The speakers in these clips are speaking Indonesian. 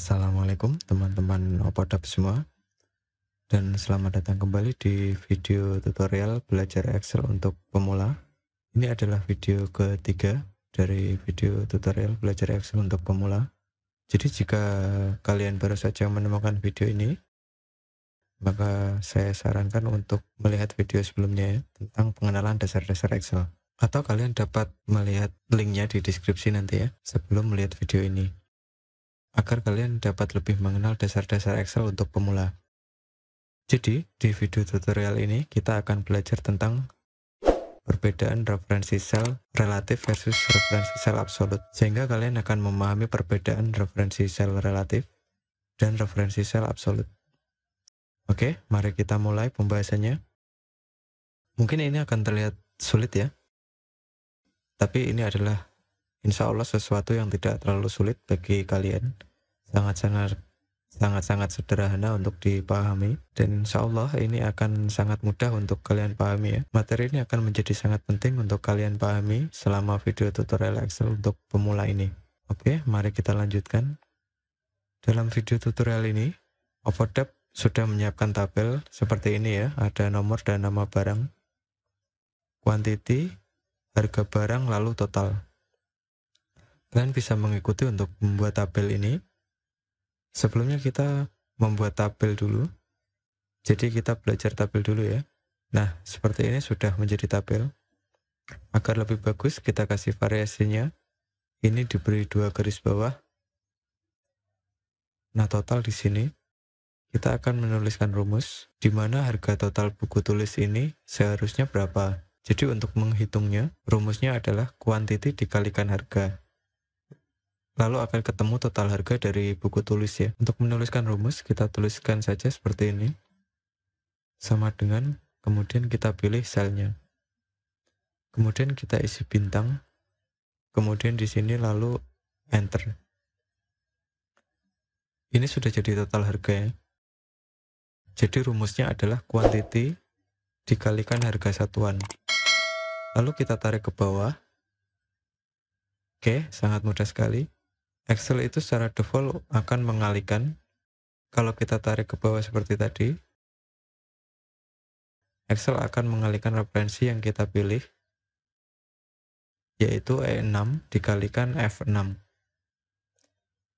Assalamualaikum teman-teman Opodap semua dan selamat datang kembali di video tutorial belajar Excel untuk pemula ini adalah video ketiga dari video tutorial belajar Excel untuk pemula jadi jika kalian baru saja menemukan video ini maka saya sarankan untuk melihat video sebelumnya ya, tentang pengenalan dasar-dasar Excel atau kalian dapat melihat linknya di deskripsi nanti ya sebelum melihat video ini agar kalian dapat lebih mengenal dasar-dasar Excel untuk pemula. Jadi, di video tutorial ini kita akan belajar tentang perbedaan referensi sel relatif versus referensi sel absolut, sehingga kalian akan memahami perbedaan referensi sel relatif dan referensi sel absolut. Oke, mari kita mulai pembahasannya. Mungkin ini akan terlihat sulit ya, tapi ini adalah insya Allah sesuatu yang tidak terlalu sulit bagi kalian sangat-sangat sangat-sangat sederhana untuk dipahami dan insya Allah ini akan sangat mudah untuk kalian pahami ya materi ini akan menjadi sangat penting untuk kalian pahami selama video tutorial Excel untuk pemula ini oke mari kita lanjutkan dalam video tutorial ini Overdub sudah menyiapkan tabel seperti ini ya ada nomor dan nama barang quantity harga barang lalu total kalian bisa mengikuti untuk membuat tabel ini Sebelumnya kita membuat tabel dulu. Jadi kita belajar tabel dulu ya. Nah, seperti ini sudah menjadi tabel. Agar lebih bagus, kita kasih variasinya. Ini diberi dua garis bawah. Nah, total di sini kita akan menuliskan rumus di mana harga total buku tulis ini seharusnya berapa. Jadi untuk menghitungnya, rumusnya adalah kuantiti dikalikan harga lalu akan ketemu total harga dari buku tulis ya. Untuk menuliskan rumus, kita tuliskan saja seperti ini. Sama dengan, kemudian kita pilih selnya. Kemudian kita isi bintang, kemudian di sini lalu enter. Ini sudah jadi total harga ya. Jadi rumusnya adalah quantity dikalikan harga satuan. Lalu kita tarik ke bawah. Oke, sangat mudah sekali. Excel itu secara default akan mengalihkan kalau kita tarik ke bawah seperti tadi Excel akan mengalihkan referensi yang kita pilih yaitu E6 dikalikan F6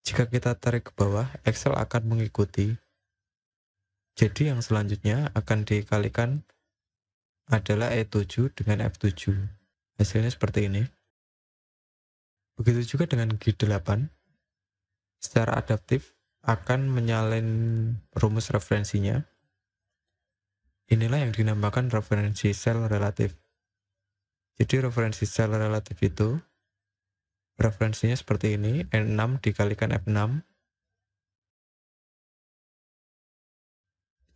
jika kita tarik ke bawah Excel akan mengikuti jadi yang selanjutnya akan dikalikan adalah E7 dengan F7 hasilnya seperti ini Begitu juga dengan G8, secara adaptif akan menyalin rumus referensinya. Inilah yang dinamakan referensi sel relatif. Jadi referensi sel relatif itu referensinya seperti ini, N6 dikalikan F6.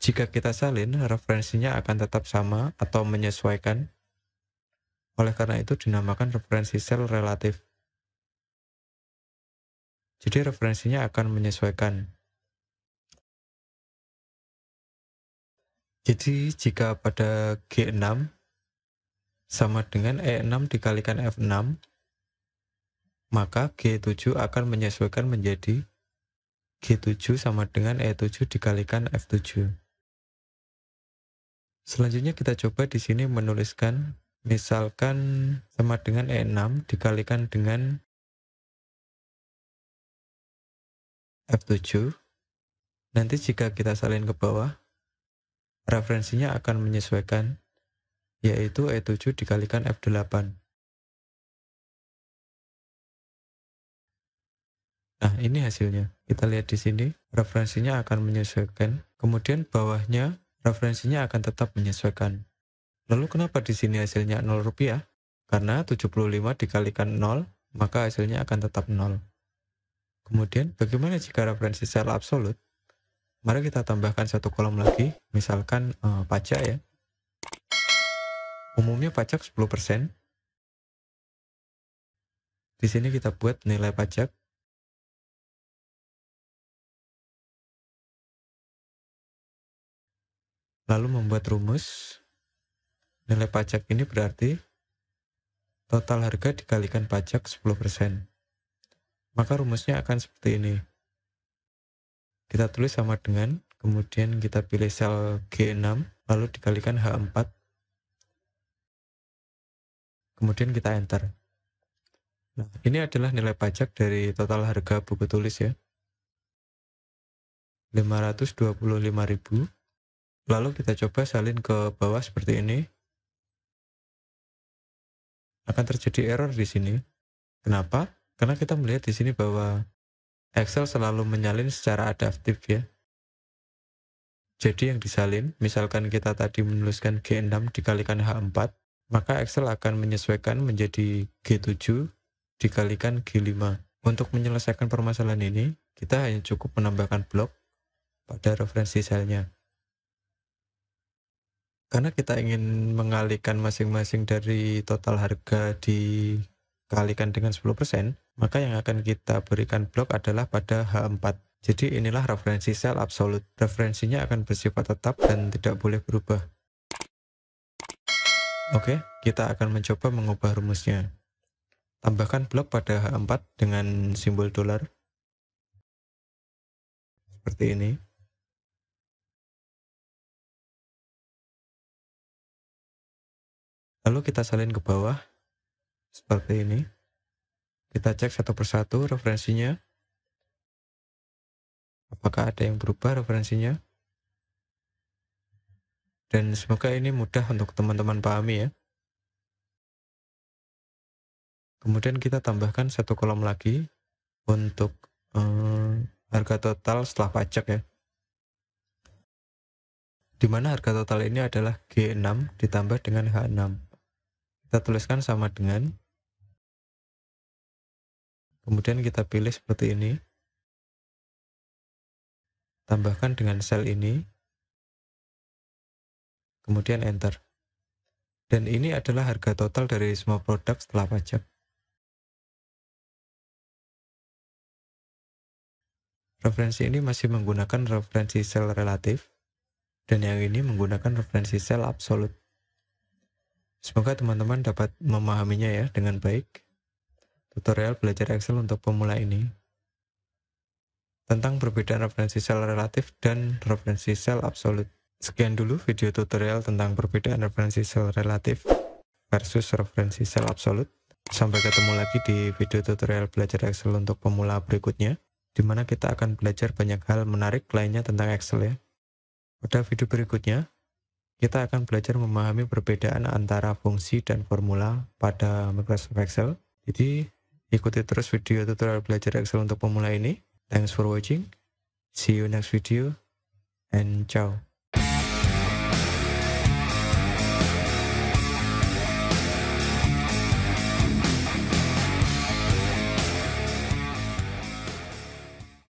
Jika kita salin, referensinya akan tetap sama atau menyesuaikan. Oleh karena itu dinamakan referensi sel relatif. Jadi referensinya akan menyesuaikan. Jadi jika pada G6 sama dengan E6 dikalikan F6, maka G7 akan menyesuaikan menjadi G7 sama dengan E7 dikalikan F7. Selanjutnya kita coba di sini menuliskan misalkan sama dengan E6 dikalikan dengan F7. Nanti jika kita salin ke bawah, referensinya akan menyesuaikan, yaitu E7 dikalikan F8. Nah, ini hasilnya. Kita lihat di sini, referensinya akan menyesuaikan. Kemudian bawahnya, referensinya akan tetap menyesuaikan. Lalu kenapa di sini hasilnya 0 rupiah? Karena 75 dikalikan 0, maka hasilnya akan tetap 0. Kemudian, bagaimana jika referensi sel absolut? Mari kita tambahkan satu kolom lagi, misalkan uh, pajak ya. Umumnya pajak 10%. Di sini kita buat nilai pajak. Lalu membuat rumus. Nilai pajak ini berarti total harga dikalikan pajak 10% maka rumusnya akan seperti ini. Kita tulis sama dengan, kemudian kita pilih sel G6, lalu dikalikan H4, kemudian kita enter. Nah, ini adalah nilai pajak dari total harga buku tulis ya. 525.000. Lalu kita coba salin ke bawah seperti ini. Akan terjadi error di sini. Kenapa? Karena kita melihat di sini bahwa Excel selalu menyalin secara adaptif ya. Jadi yang disalin, misalkan kita tadi menuliskan G6 dikalikan H4, maka Excel akan menyesuaikan menjadi G7 dikalikan G5. Untuk menyelesaikan permasalahan ini, kita hanya cukup menambahkan blok pada referensi selnya. Karena kita ingin mengalihkan masing-masing dari total harga di Kalikan dengan 10%, maka yang akan kita berikan blok adalah pada H4. Jadi inilah referensi sel absolut. Referensinya akan bersifat tetap dan tidak boleh berubah. Oke, kita akan mencoba mengubah rumusnya. Tambahkan blok pada H4 dengan simbol dolar. Seperti ini. Lalu kita salin ke bawah seperti ini. Kita cek satu persatu referensinya. Apakah ada yang berubah referensinya? Dan semoga ini mudah untuk teman-teman pahami ya. Kemudian kita tambahkan satu kolom lagi untuk um, harga total setelah pajak ya. Di mana harga total ini adalah G6 ditambah dengan H6. Kita tuliskan sama dengan Kemudian kita pilih seperti ini. Tambahkan dengan sel ini. Kemudian enter. Dan ini adalah harga total dari semua produk setelah pajak. Referensi ini masih menggunakan referensi sel relatif dan yang ini menggunakan referensi sel absolut. Semoga teman-teman dapat memahaminya ya dengan baik tutorial belajar Excel untuk pemula ini tentang perbedaan referensi sel relatif dan referensi sel absolut. Sekian dulu video tutorial tentang perbedaan referensi sel relatif versus referensi sel absolut. Sampai ketemu lagi di video tutorial belajar Excel untuk pemula berikutnya, di mana kita akan belajar banyak hal menarik lainnya tentang Excel ya. Pada video berikutnya, kita akan belajar memahami perbedaan antara fungsi dan formula pada Microsoft Excel. Jadi, Ikuti terus video tutorial belajar Excel untuk pemula ini. Thanks for watching. See you next video and ciao.